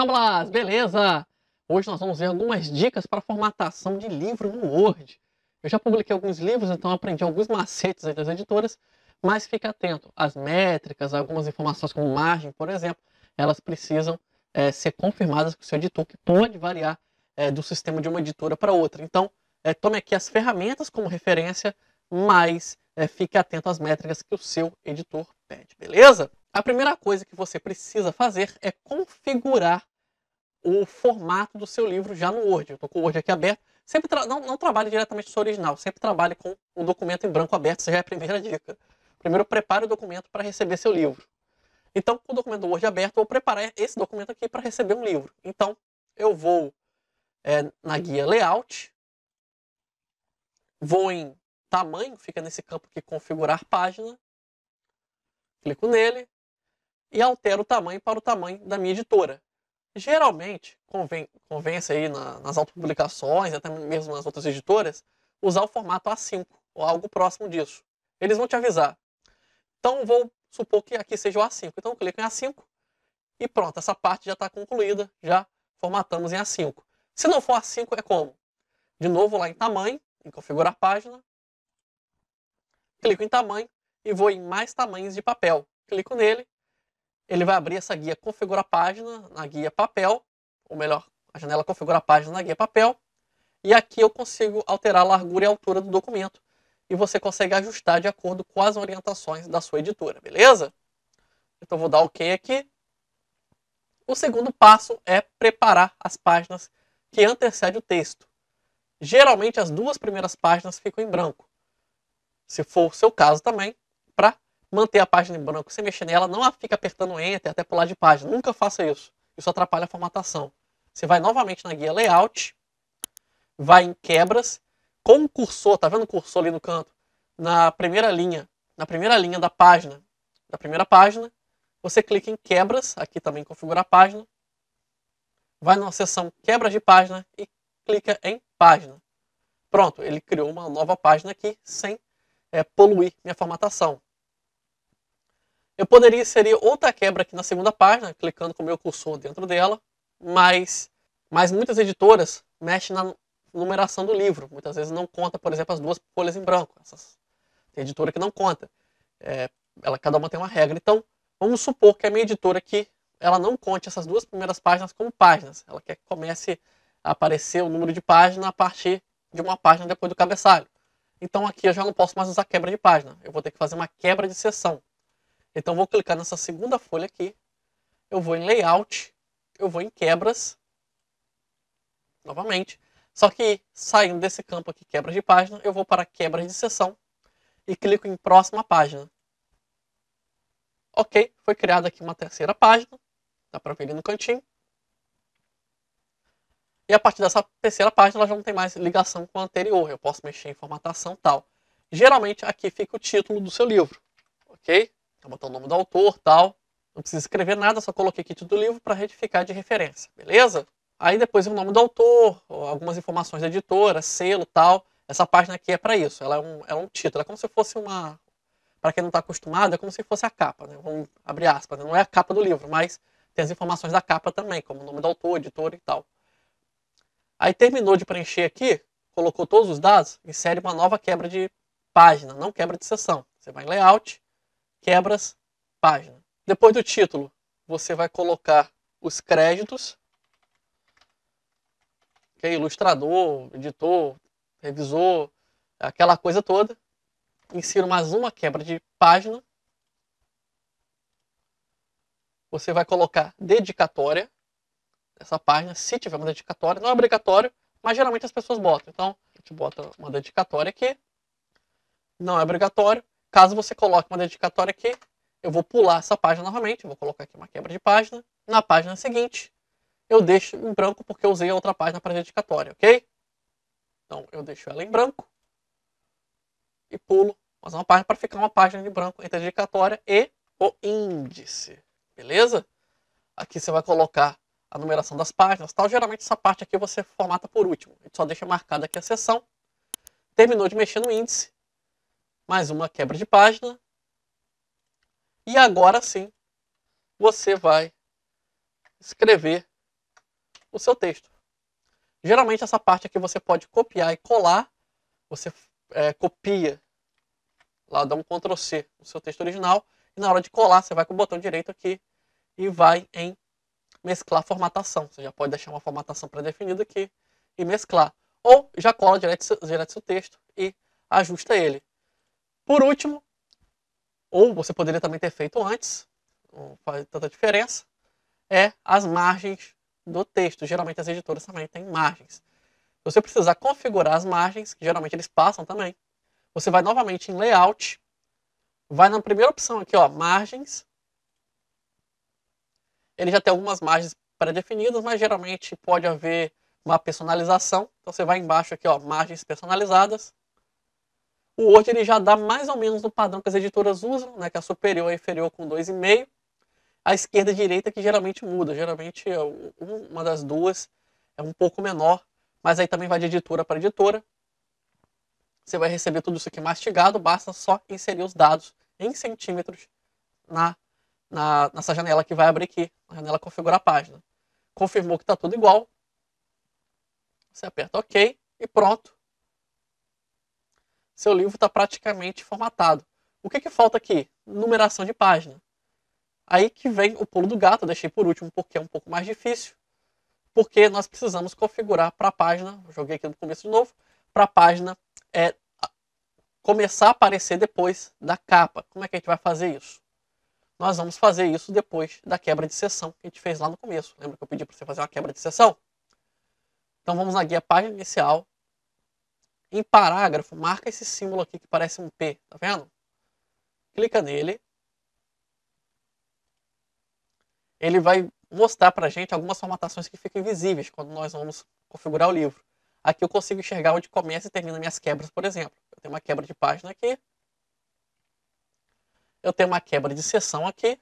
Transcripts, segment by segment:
Gamblas! Beleza? Hoje nós vamos ver algumas dicas para formatação de livro no Word. Eu já publiquei alguns livros, então aprendi alguns macetes das editoras, mas fique atento. As métricas, algumas informações como margem, por exemplo, elas precisam é, ser confirmadas com o seu editor, que pode variar é, do sistema de uma editora para outra. Então, é, tome aqui as ferramentas como referência, mas fique atento às métricas que o seu editor pede, beleza? A primeira coisa que você precisa fazer é configurar o formato do seu livro já no Word. Eu estou com o Word aqui aberto. Sempre tra não, não trabalhe diretamente com o seu original, sempre trabalhe com o documento em branco aberto, essa já é a primeira dica. Primeiro prepare o documento para receber seu livro. Então, com o documento do Word aberto, eu vou preparar esse documento aqui para receber um livro. Então, eu vou é, na guia Layout, vou em Tamanho, fica nesse campo aqui Configurar Página, clico nele e altero o tamanho para o tamanho da minha editora geralmente conven convence aí na, nas autopublicações, até mesmo nas outras editoras, usar o formato A5 ou algo próximo disso. Eles vão te avisar. Então vou supor que aqui seja o A5. Então clico em A5 e pronto, essa parte já está concluída, já formatamos em A5. Se não for A5 é como? De novo lá em tamanho, em configurar página, clico em tamanho e vou em mais tamanhos de papel. Clico nele ele vai abrir essa guia configura página na guia papel, ou melhor, a janela configura página na guia papel, e aqui eu consigo alterar a largura e a altura do documento, e você consegue ajustar de acordo com as orientações da sua editora, beleza? Então vou dar OK aqui. O segundo passo é preparar as páginas que antecedem o texto. Geralmente as duas primeiras páginas ficam em branco. Se for o seu caso também, manter a página em branco sem mexer nela, não fica apertando Enter até pular de página. Nunca faça isso. Isso atrapalha a formatação. Você vai novamente na guia Layout, vai em Quebras, com o cursor, tá vendo o cursor ali no canto? Na primeira linha, na primeira linha da página, da primeira página, você clica em Quebras, aqui também configura a página, vai na seção Quebras de Página e clica em Página. Pronto, ele criou uma nova página aqui sem é, poluir minha formatação. Eu poderia inserir outra quebra aqui na segunda página, clicando com o meu cursor dentro dela, mas, mas muitas editoras mexem na numeração do livro. Muitas vezes não conta, por exemplo, as duas folhas em branco. Essas, tem editora que não conta. É, ela, cada uma tem uma regra. Então, vamos supor que a minha editora aqui ela não conte essas duas primeiras páginas como páginas. Ela quer que comece a aparecer o número de página a partir de uma página depois do cabeçalho. Então aqui eu já não posso mais usar quebra de página. Eu vou ter que fazer uma quebra de sessão. Então vou clicar nessa segunda folha aqui, eu vou em layout, eu vou em quebras, novamente. Só que saindo desse campo aqui, quebras de página, eu vou para quebras de seção e clico em próxima página. Ok, foi criada aqui uma terceira página, dá para ver ali no cantinho. E a partir dessa terceira página, ela já não tem mais ligação com a anterior, eu posso mexer em formatação tal. Geralmente aqui fica o título do seu livro, ok? Vou então, botar o nome do autor tal. Não precisa escrever nada, só coloquei aqui título do livro para retificar de referência, beleza? Aí depois o nome do autor, algumas informações da editora, selo tal. Essa página aqui é para isso, ela é um, é um título, é como se fosse uma. Para quem não está acostumado, é como se fosse a capa, né? Vamos abrir aspas, né? não é a capa do livro, mas tem as informações da capa também, como o nome do autor, editora e tal. Aí terminou de preencher aqui, colocou todos os dados, insere uma nova quebra de página, não quebra de sessão. Você vai em layout, quebras página. Depois do título, você vai colocar os créditos, que é ilustrador, editor, revisor, aquela coisa toda. Insiro mais uma quebra de página. Você vai colocar dedicatória essa página, se tiver uma dedicatória, não é obrigatório, mas geralmente as pessoas botam. Então, a gente bota uma dedicatória aqui, não é obrigatório, Caso você coloque uma dedicatória aqui, eu vou pular essa página novamente, vou colocar aqui uma quebra de página. Na página seguinte, eu deixo em branco porque eu usei a outra página para dedicatória, ok? Então, eu deixo ela em branco e pulo mais uma página para ficar uma página de branco entre a dedicatória e o índice, beleza? Aqui você vai colocar a numeração das páginas tal. Geralmente essa parte aqui você formata por último. A gente só deixa marcada aqui a seção. Terminou de mexer no índice, mais uma quebra de página. E agora sim, você vai escrever o seu texto. Geralmente essa parte aqui você pode copiar e colar. Você é, copia, lá dá um Ctrl C no seu texto original. E na hora de colar, você vai com o botão direito aqui e vai em mesclar formatação. Você já pode deixar uma formatação pré-definida aqui e mesclar. Ou já cola direto, direto seu texto e ajusta ele. Por último, ou você poderia também ter feito antes, não faz tanta diferença, é as margens do texto. Geralmente as editoras também têm margens. Se você precisar configurar as margens, que geralmente eles passam também, você vai novamente em layout, vai na primeira opção aqui, ó, margens. Ele já tem algumas margens pré-definidas, mas geralmente pode haver uma personalização. Então você vai embaixo aqui, ó, margens personalizadas. O Word ele já dá mais ou menos no padrão que as editoras usam, né, que é a superior e a inferior com 2,5. A esquerda e a direita que geralmente muda, geralmente é uma das duas é um pouco menor, mas aí também vai de editora para editora. Você vai receber tudo isso aqui mastigado, basta só inserir os dados em centímetros na, na nessa janela que vai abrir aqui, na janela configurar a página. Confirmou que está tudo igual, você aperta OK e pronto seu livro está praticamente formatado. O que, que falta aqui? Numeração de página. Aí que vem o pulo do gato, deixei por último porque é um pouco mais difícil, porque nós precisamos configurar para a página, joguei aqui no começo de novo, para a página é, começar a aparecer depois da capa. Como é que a gente vai fazer isso? Nós vamos fazer isso depois da quebra de sessão que a gente fez lá no começo. Lembra que eu pedi para você fazer uma quebra de sessão? Então vamos na guia página inicial, em parágrafo, marca esse símbolo aqui que parece um P, tá vendo? Clica nele. Ele vai mostrar para a gente algumas formatações que ficam invisíveis quando nós vamos configurar o livro. Aqui eu consigo enxergar onde começa e termina minhas quebras, por exemplo. Eu tenho uma quebra de página aqui. Eu tenho uma quebra de seção aqui.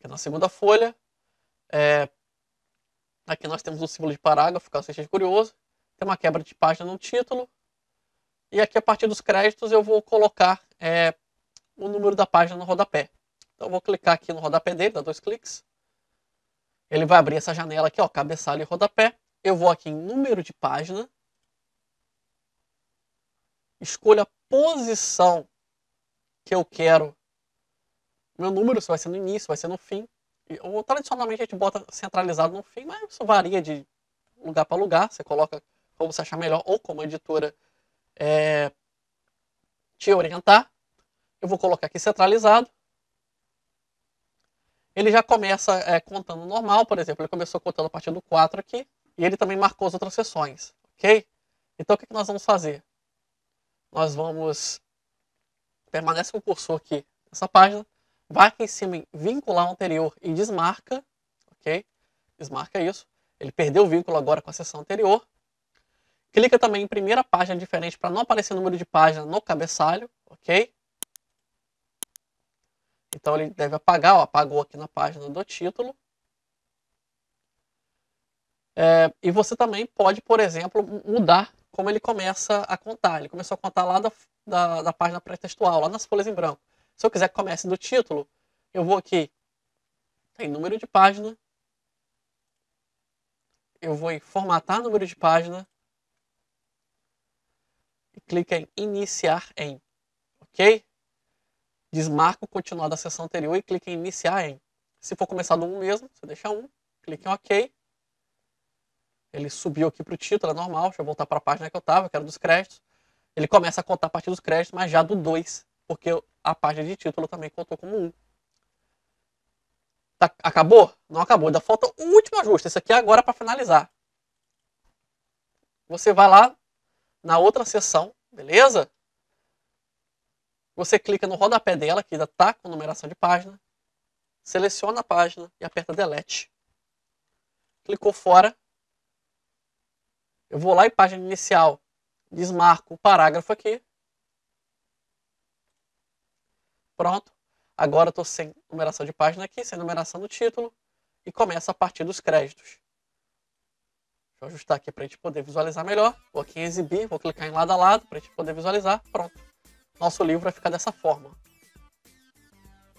Aqui na segunda folha. É... Aqui nós temos o símbolo de parágrafo, caso seja curioso é uma quebra de página no título. E aqui, a partir dos créditos, eu vou colocar é, o número da página no rodapé. Então, eu vou clicar aqui no rodapé dele, dá dois cliques. Ele vai abrir essa janela aqui, ó, cabeçalho e rodapé. Eu vou aqui em número de página. Escolha a posição que eu quero. Meu número, se vai ser no início, vai ser no fim. Ou tradicionalmente a gente bota centralizado no fim, mas isso varia de lugar para lugar. Você coloca ou então, você achar melhor, ou como a editora é, te orientar. Eu vou colocar aqui centralizado. Ele já começa é, contando normal, por exemplo, ele começou contando a partir do 4 aqui, e ele também marcou as outras sessões, ok? Então o que, é que nós vamos fazer? Nós vamos, permanece com o cursor aqui nessa página, vai aqui em cima em vincular anterior e desmarca, ok? Desmarca isso. Ele perdeu o vínculo agora com a sessão anterior. Clica também em primeira página diferente para não aparecer número de página no cabeçalho, ok? Então ele deve apagar, ó, apagou aqui na página do título. É, e você também pode, por exemplo, mudar como ele começa a contar. Ele começou a contar lá da, da, da página pré-textual, lá nas folhas em branco. Se eu quiser que comece do título, eu vou aqui em número de página, eu vou em formatar número de página, e clica em iniciar em, ok? Desmarca o continuar da sessão anterior e clica em iniciar em. Se for começar do 1 mesmo, você deixa 1, clica em ok. Ele subiu aqui para o título, é normal, deixa eu voltar para a página que eu estava, que era dos créditos. Ele começa a contar a partir dos créditos, mas já do 2, porque a página de título também contou como 1. Tá, acabou? Não acabou, ainda falta o último ajuste. Esse aqui é agora para finalizar. Você vai lá na outra seção, beleza? Você clica no rodapé dela, que ainda está com numeração de página, seleciona a página e aperta Delete. Clicou fora. Eu vou lá em página inicial, desmarco o parágrafo aqui. Pronto. Agora estou sem numeração de página aqui, sem numeração do título e começa a partir dos créditos. Vou ajustar aqui para a gente poder visualizar melhor. Vou aqui em exibir, vou clicar em lado a lado para a gente poder visualizar. Pronto. Nosso livro vai ficar dessa forma.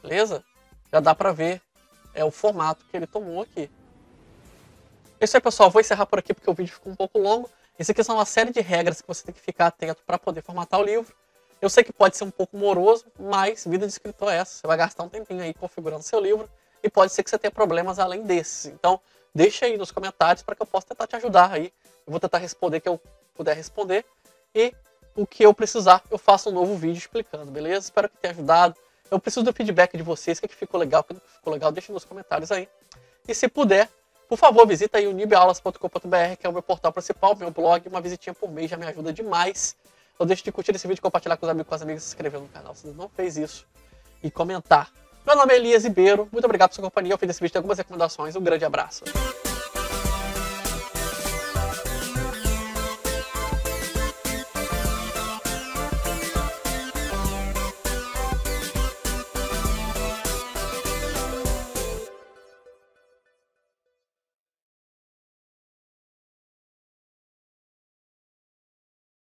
Beleza? Já dá para ver é o formato que ele tomou aqui. É isso aí, pessoal. Vou encerrar por aqui porque o vídeo ficou um pouco longo. Isso aqui são uma série de regras que você tem que ficar atento para poder formatar o livro. Eu sei que pode ser um pouco moroso, mas vida de escritor é essa. Você vai gastar um tempinho aí configurando seu livro e pode ser que você tenha problemas além desses. Então, deixa aí nos comentários para que eu possa tentar te ajudar aí. Eu vou tentar responder que eu puder responder. E o que eu precisar, eu faço um novo vídeo explicando, beleza? Espero que tenha ajudado. Eu preciso do feedback de vocês, o que, é que ficou legal, o que não ficou legal, deixa nos comentários aí. E se puder, por favor, visita aí o nibaulas.com.br, que é o meu portal principal, meu blog, uma visitinha por mês já me ajuda demais. Não deixe de curtir esse vídeo, compartilhar com os amigos, com as amigas, se inscrever no canal se não fez isso. E comentar meu nome é Elias Ribeiro, muito obrigado pela sua companhia. Ao fim desse vídeo tem algumas recomendações. Um grande abraço.